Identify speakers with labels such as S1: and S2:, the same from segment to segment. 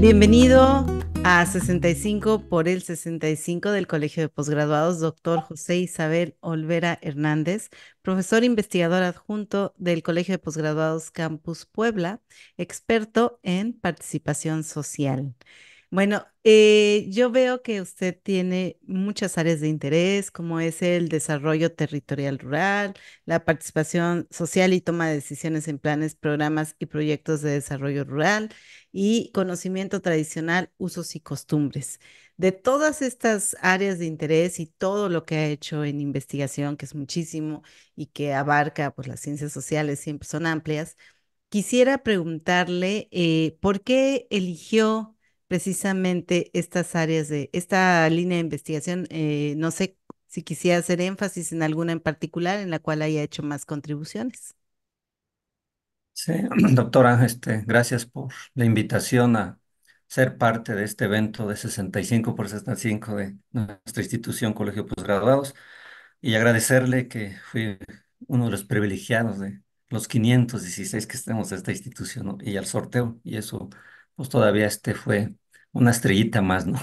S1: Bienvenido a 65 por el 65 del Colegio de Posgraduados, doctor José Isabel Olvera Hernández, profesor investigador adjunto del Colegio de Posgraduados Campus Puebla, experto en participación social. Bueno, eh, yo veo que usted tiene muchas áreas de interés, como es el desarrollo territorial rural, la participación social y toma de decisiones en planes, programas y proyectos de desarrollo rural, y conocimiento tradicional, usos y costumbres. De todas estas áreas de interés y todo lo que ha hecho en investigación, que es muchísimo y que abarca pues, las ciencias sociales, siempre son amplias, quisiera preguntarle eh, por qué eligió precisamente estas áreas de esta línea de investigación. Eh, no sé si quisiera hacer énfasis en alguna en particular en la cual haya hecho más contribuciones. Sí,
S2: doctora, este, gracias por la invitación a ser parte de este evento de 65 por 65 de nuestra institución Colegio Postgraduados y agradecerle que fui uno de los privilegiados de los 516 que estemos de esta institución y al sorteo, y eso pues todavía este fue una estrellita más, ¿no?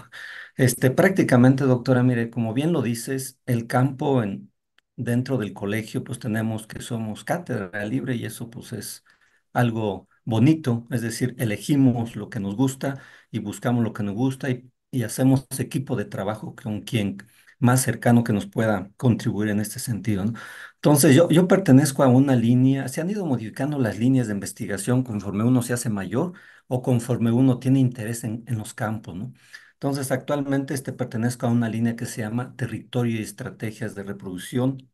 S2: Este, prácticamente, doctora, mire, como bien lo dices, el campo en, dentro del colegio, pues tenemos que somos cátedra libre y eso pues es algo bonito, es decir, elegimos lo que nos gusta y buscamos lo que nos gusta y, y hacemos equipo de trabajo con quien más cercano que nos pueda contribuir en este sentido. Entonces, yo, yo pertenezco a una línea, se han ido modificando las líneas de investigación conforme uno se hace mayor o conforme uno tiene interés en, en los campos, Entonces, actualmente este, pertenezco a una línea que se llama Territorio y Estrategias de Reproducción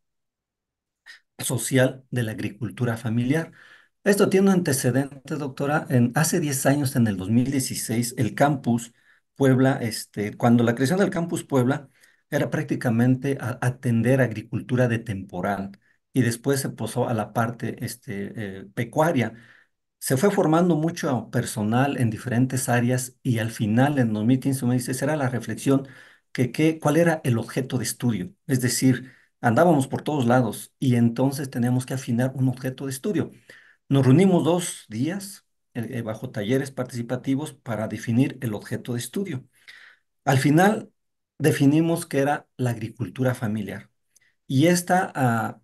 S2: Social de la Agricultura Familiar. Esto tiene un antecedente, doctora. En, hace 10 años, en el 2016, el campus Puebla, este, cuando la creación del campus Puebla, era prácticamente atender agricultura de temporal y después se posó a la parte este, eh, pecuaria. Se fue formando mucho personal en diferentes áreas y al final en 2015 me dice, era la reflexión que, que cuál era el objeto de estudio. Es decir, andábamos por todos lados y entonces teníamos que afinar un objeto de estudio. Nos reunimos dos días eh, eh, bajo talleres participativos para definir el objeto de estudio. Al final definimos que era la agricultura familiar. Y esta, ah,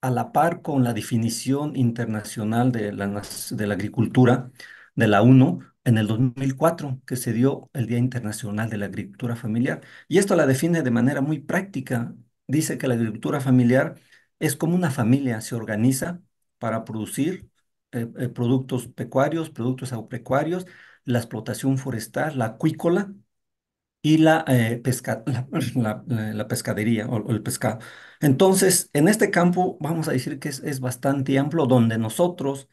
S2: a, la par con la definición internacional de la, de la agricultura de la uno en el 2004, que se dio el Día Internacional de la Agricultura Familiar. Y esto la define de manera muy práctica. Dice que la agricultura familiar es como una familia se organiza para producir eh, eh, productos pecuarios, productos agropecuarios, la explotación forestal, la acuícola, y la, eh, pesca, la, pescadería o, el pescado. Entonces, en este campo vamos a decir que es, bastante amplio, donde nosotros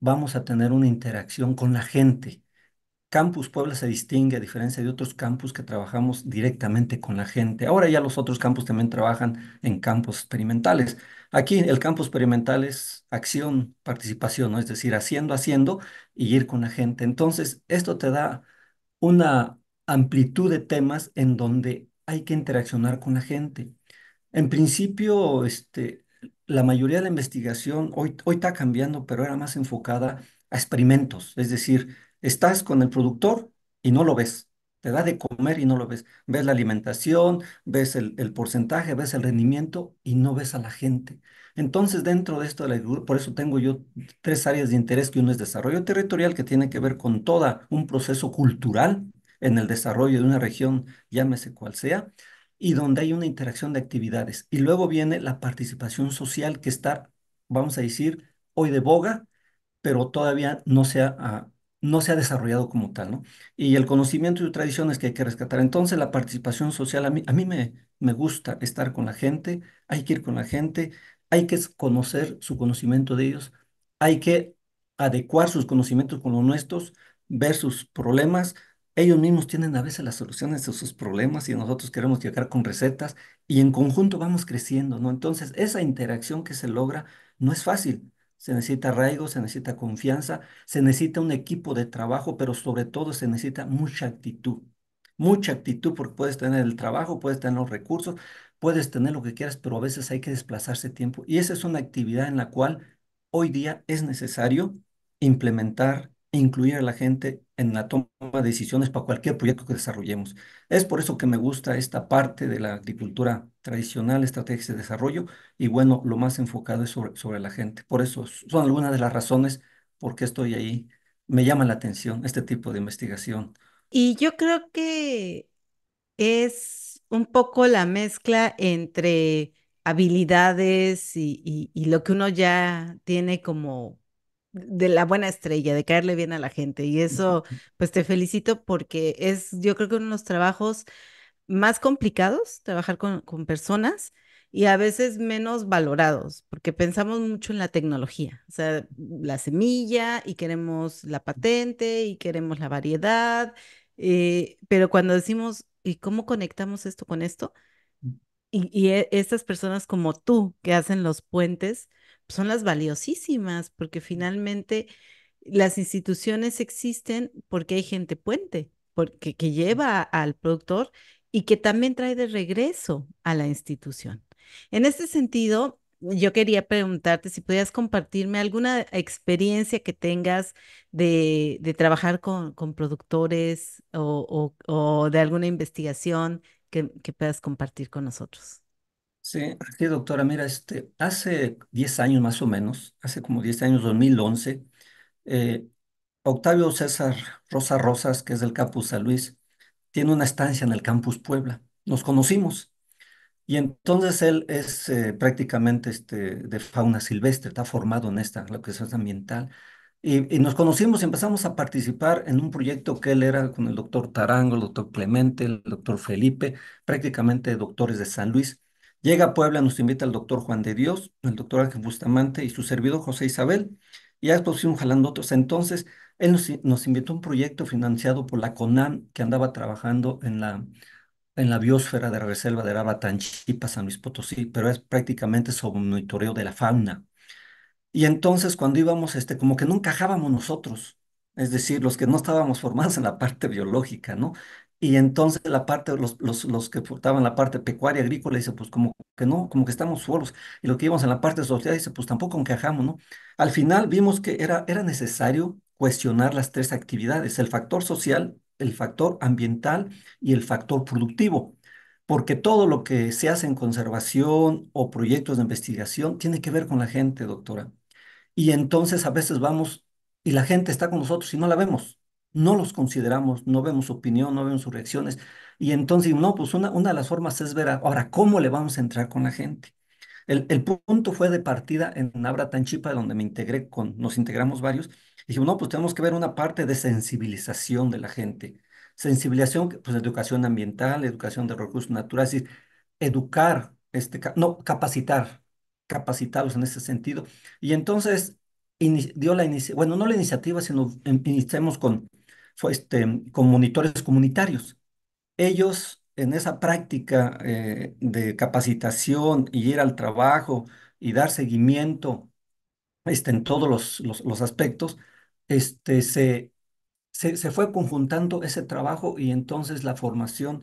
S2: vamos a tener una interacción con la gente. Campus Puebla se distingue a diferencia de otros campus que trabajamos directamente con la gente. Ahora ya los otros campus también trabajan en campos experimentales. Aquí el campo experimental es acción, participación, ¿no? es decir, haciendo, haciendo y ir con la gente. Entonces, esto te da una amplitud de temas en donde hay que interaccionar con la gente. En principio, este, la mayoría de la investigación hoy, hoy está cambiando, pero era más enfocada a experimentos. Es decir, estás con el productor y no lo ves. Te da de comer y no lo ves. Ves la alimentación, ves el, porcentaje, ves el rendimiento y no ves a la gente. Entonces, dentro de esto de por eso tengo yo tres áreas de interés, que uno es desarrollo territorial, que tiene que ver con todo un proceso cultural en el desarrollo de una región, llámese cual sea, y donde hay una interacción de actividades. Y luego viene la participación social que está, vamos a decir, hoy de boga, pero todavía no se ha, ah, no se ha desarrollado como tal, ¿no? Y el conocimiento y tradiciones que hay que rescatar. Entonces, la participación social, a mí, me, me gusta estar con la gente, hay que ir con la gente, hay que conocer su conocimiento de ellos, hay que adecuar sus conocimientos con los nuestros, ver sus problemas ellos mismos tienen a veces las soluciones a sus problemas y nosotros queremos llegar con recetas y en conjunto vamos creciendo, ¿no? Entonces, esa interacción que se logra no es fácil. Se necesita arraigo, se necesita confianza, se necesita un equipo de trabajo, pero sobre todo se necesita mucha actitud. Mucha actitud porque puedes tener el trabajo, puedes tener los recursos, puedes tener lo que quieras, pero a veces hay que desplazarse tiempo. Y esa es una actividad en la cual hoy día es necesario implementar, incluir a la gente en la toma de decisiones para cualquier proyecto que desarrollemos. Es por eso que me gusta esta parte de la agricultura tradicional, estrategias de desarrollo, y bueno, lo más enfocado es sobre, la gente. Por eso son algunas de las razones por qué estoy ahí. Me llama la atención este tipo de investigación.
S1: Y yo creo que es un poco la mezcla entre habilidades y, y lo que uno ya tiene como de la buena estrella, de caerle bien a la gente. Y eso, pues te felicito porque es, yo creo que uno de los trabajos más complicados, trabajar con, personas y a veces menos valorados, porque pensamos mucho en la tecnología, o sea, la semilla y queremos la patente y queremos la variedad, eh, pero cuando decimos, ¿y cómo conectamos esto con esto? Mm. Y, y, e, estas personas como tú que hacen los puentes, son las valiosísimas, porque finalmente las instituciones existen porque hay gente puente, porque que lleva al productor y que también trae de regreso a la institución. En este sentido, yo quería preguntarte si podías compartirme alguna experiencia que tengas de, trabajar con, productores o, de alguna investigación que, que puedas compartir con nosotros. Sí, sí, doctora, mira,
S2: este, hace 10 años más o menos, hace como 10 años, 2011, eh, Octavio César Rosa Rosas, que es del Campus San Luis, tiene una estancia en el Campus Puebla. Nos conocimos y entonces él es eh, prácticamente este, de fauna silvestre, está formado en esta, lo que es ambiental. Y, y nos conocimos y empezamos a participar en un proyecto que él era con el doctor Tarango, el doctor Clemente, el doctor Felipe, prácticamente doctores de San Luis Llega a Puebla, nos invita el doctor Juan de Dios, el doctor Ángel Bustamante y su servidor José Isabel, y ya pusimos jalando otros. Entonces, él nos, invitó a un proyecto financiado por la CONAM, que andaba trabajando en la, en la biosfera de la reserva de Araba Tanchipa, San Luis Potosí, pero es prácticamente sobre monitoreo de la fauna. Y entonces, cuando íbamos, este, como que no encajábamos nosotros, es decir, los que no estábamos formados en la parte biológica, ¿no? Y entonces la parte, los, los, los que portaban la parte pecuaria, agrícola, dice, pues como que no, como que estamos solos. Y lo que íbamos en la parte social, dice, pues tampoco encajamos, ¿no? Al final vimos que era, era necesario cuestionar las tres actividades, el factor social, el factor ambiental y el factor productivo, porque todo lo que se hace en conservación o proyectos de investigación tiene que ver con la gente, doctora. Y entonces a veces vamos y la gente está con nosotros y no la vemos no los consideramos, no vemos su opinión, no vemos sus reacciones. Y entonces, no, pues una, una de las formas es ver, ahora, ¿cómo le vamos a entrar con la gente? El, punto fue de partida en Abra Tanchipa, donde me integré con, nos integramos varios, dijimos, no, pues tenemos que ver una parte de sensibilización de la gente. Sensibilización, pues educación ambiental, educación de recursos naturales, educar, este, no, capacitar, capacitarlos en ese sentido. Y entonces dio la bueno, no la iniciativa, sino em, iniciamos con este, con monitores comunitarios. Ellos en esa práctica eh, de capacitación y ir al trabajo y dar seguimiento este, en todos los, aspectos, este, se, se, se, fue conjuntando ese trabajo y entonces la formación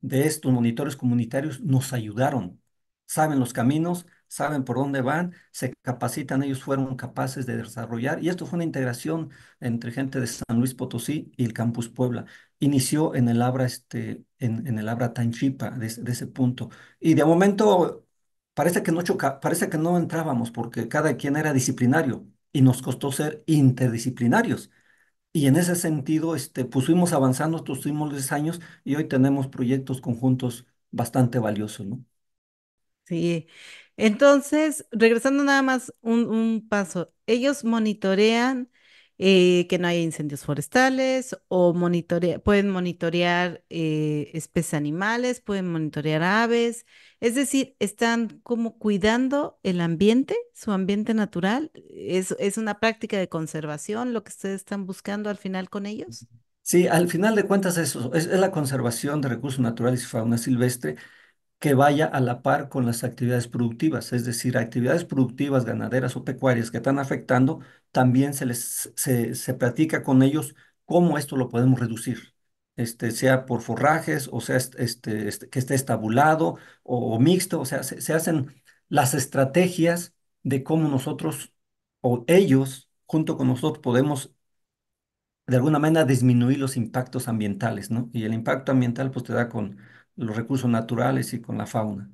S2: de estos monitores comunitarios nos ayudaron. Saben los caminos, saben por dónde van, se capacitan, ellos fueron capaces de desarrollar. Y esto fue una integración entre gente de San Luis Potosí y el Campus Puebla. Inició en el Abra, este, en, el Abra Tanchipa, de, ese punto. Y de momento parece que, no choca, parece que no entrábamos porque cada quien era disciplinario y nos costó ser interdisciplinarios. Y en ese sentido, este, pues avanzando estos últimos 10 años y hoy tenemos proyectos conjuntos bastante valiosos, ¿no?
S1: Sí. Entonces, regresando nada más un, paso, ellos monitorean eh, que no haya incendios forestales o pueden monitorear eh, especies animales, pueden monitorear aves, es decir, están como cuidando el ambiente, su ambiente natural. Es, una práctica de conservación lo que ustedes están buscando al final con ellos.
S2: Sí, al final de cuentas eso es la conservación de recursos naturales y fauna silvestre que vaya a la par con las actividades productivas, es decir, actividades productivas, ganaderas o pecuarias que están afectando, también se les se, se practica con ellos cómo esto lo podemos reducir. Este, sea por forrajes, o sea, este, este que esté estabulado o, mixto, o sea, se, se hacen las estrategias de cómo nosotros o ellos, junto con nosotros, podemos de alguna manera disminuir los impactos ambientales, ¿no? Y el impacto ambiental pues te da con los recursos naturales y con la fauna.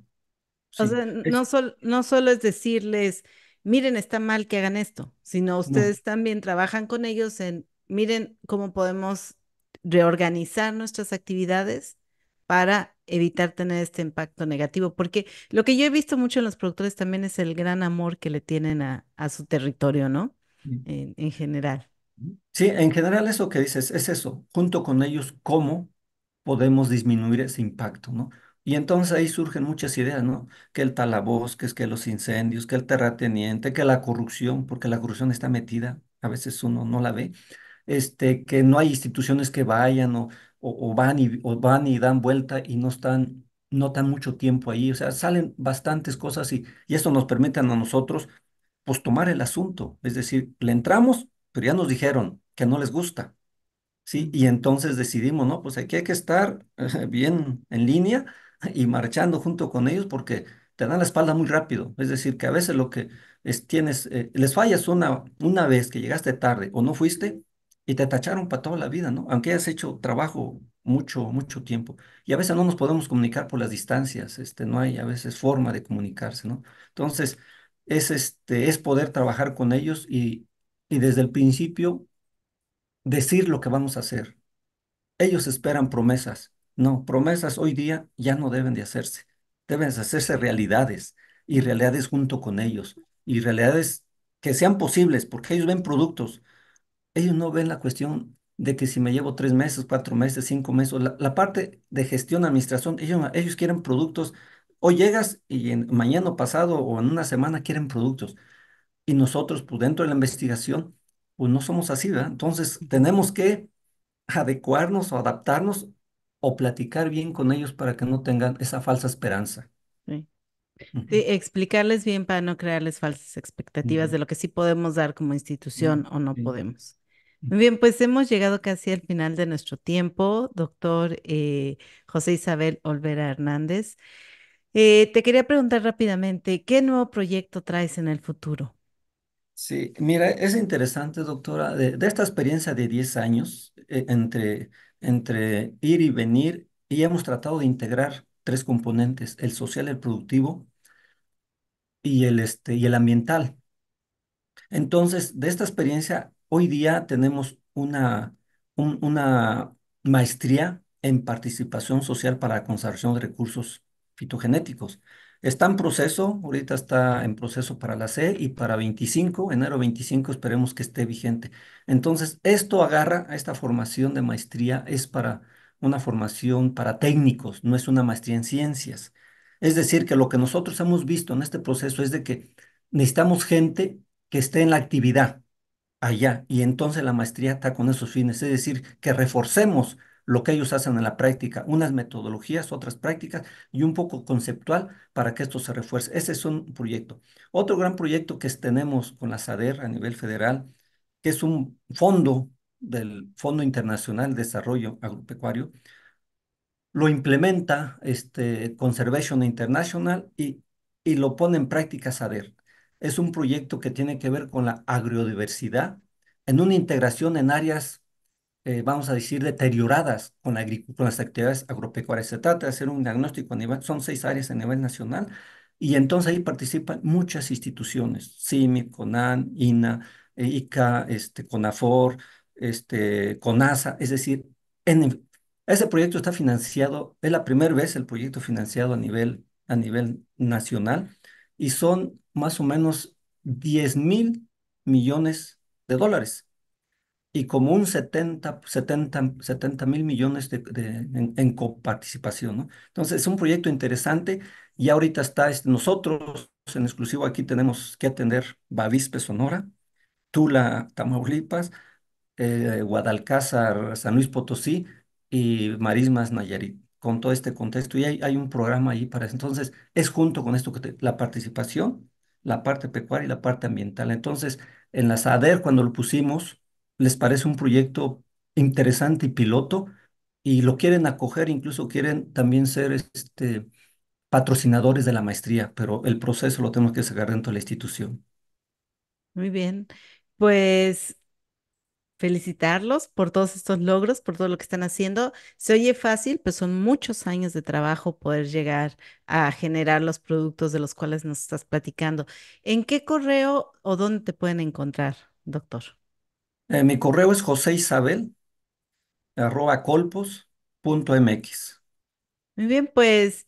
S1: O sea, no, no solo es decirles, miren, está mal que hagan esto, sino ustedes también trabajan con ellos en, miren cómo podemos reorganizar nuestras actividades para evitar tener este impacto negativo, porque lo que yo he visto mucho en los productores también es el gran amor que le tienen a, su territorio, ¿no? En, en, general.
S2: Sí, en general eso que dices es eso, junto con ellos, cómo podemos disminuir ese impacto, ¿no? Y entonces ahí surgen muchas ideas, ¿no? Que el talabosques, que los incendios, que el terrateniente, que la corrupción, porque la corrupción está metida, a veces uno no la ve, este, que no hay instituciones que vayan o, van, y, van y dan vuelta y no están, no tan mucho tiempo ahí, o sea, salen bastantes cosas y, y eso nos permite a nosotros, pues, tomar el asunto, es decir, le entramos, pero ya nos dijeron que no les gusta, y entonces decidimos, ¿no? Pues aquí hay que estar bien en línea y marchando junto con ellos porque te dan la espalda muy rápido. Es decir, que a veces lo que es, tienes, eh, les fallas una, una vez que llegaste tarde o no fuiste y te tacharon para toda la vida, ¿no? Aunque hayas hecho trabajo mucho, mucho tiempo. Y a veces no nos podemos comunicar por las distancias, este, no hay a veces forma de comunicarse, ¿no? Entonces, es, este, es poder trabajar con ellos y, y desde el principio decir lo que vamos a hacer. Ellos esperan promesas. No, promesas hoy día ya no deben de hacerse. Deben de hacerse realidades y realidades junto con ellos y realidades que sean posibles porque ellos ven productos. Ellos no ven la cuestión de que si me llevo tres meses, cuatro meses, cinco meses, la, parte de gestión, administración, ellos, ellos quieren productos. Hoy llegas y en, mañana pasado o en una semana quieren productos. Y nosotros, pues dentro de la investigación, pues no somos así, ¿verdad? Entonces tenemos que adecuarnos o adaptarnos o platicar bien con ellos para que no tengan esa falsa esperanza.
S1: Sí, explicarles bien para no crearles falsas expectativas de lo que sí podemos dar como institución o no podemos. bien, pues hemos llegado casi al final de nuestro tiempo, doctor eh, José Isabel Olvera Hernández. Eh, te quería preguntar rápidamente, ¿qué nuevo proyecto traes en el futuro?
S2: Sí, mira, es interesante, doctora, de, esta experiencia de 10 años eh, entre, ir y venir, y hemos tratado de integrar tres componentes, el social, el productivo y el, este, y el ambiental. Entonces, de esta experiencia, hoy día tenemos una, una maestría en participación social para la conservación de recursos fitogenéticos. Está en proceso, ahorita está en proceso para la C y para 25, enero 25 esperemos que esté vigente. Entonces, esto agarra, a esta formación de maestría es para una formación para técnicos, no es una maestría en ciencias. Es decir, que lo que nosotros hemos visto en este proceso es de que necesitamos gente que esté en la actividad allá y entonces la maestría está con esos fines, es decir, que reforcemos lo que ellos hacen en la práctica, unas metodologías, otras prácticas y un poco conceptual para que esto se refuerce. Ese es un proyecto. Otro gran proyecto que tenemos con la SADER a nivel federal, que es un fondo del Fondo Internacional de Desarrollo Agropecuario, lo implementa este, Conservation International y, y lo pone en práctica SADER. Es un proyecto que tiene que ver con la agrodiversidad en una integración en áreas eh, vamos a decir, deterioradas con, con las actividades agropecuarias. Se trata de hacer un diagnóstico a nivel, son seis áreas a nivel nacional, y entonces ahí participan muchas instituciones, CIMI, CONAN, INA, eh, ICA, este, CONAFOR, este, CONASA, es decir, ese proyecto está financiado, es la primera vez el proyecto financiado a nivel, a nivel nacional, y son más o menos 10 mil millones de dólares y como un 70, 70, 70 mil millones de, en, coparticipación. ¿no? Entonces, es un proyecto interesante y ahorita está este, nosotros en exclusivo aquí tenemos que atender Bavispe, Sonora, Tula, Tamaulipas, eh, Guadalcázar, San Luis Potosí y Marismas, Nayarit con todo este contexto y hay, hay un programa ahí para eso. Entonces, es junto con esto que la participación, la parte pecuaria y la parte ambiental. Entonces, en la SADER, cuando lo pusimos, les parece un proyecto interesante y piloto y lo quieren acoger, incluso quieren también ser este, patrocinadores de la maestría, pero el proceso lo tenemos que sacar dentro de la institución.
S1: Muy bien, pues felicitarlos por todos estos logros, por todo lo que están haciendo. Se oye fácil, pero son muchos años de trabajo poder llegar a generar los productos de los cuales nos estás platicando. ¿En qué correo o dónde te pueden encontrar, doctor? Eh, mi
S2: correo es joseisabel,
S1: Muy bien, pues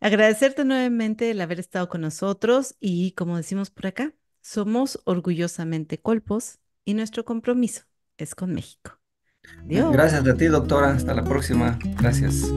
S1: agradecerte nuevamente el haber estado con nosotros y como decimos por acá, somos orgullosamente colpos y nuestro compromiso es con México. Gracias
S2: a ti, doctora. Hasta la próxima. Gracias.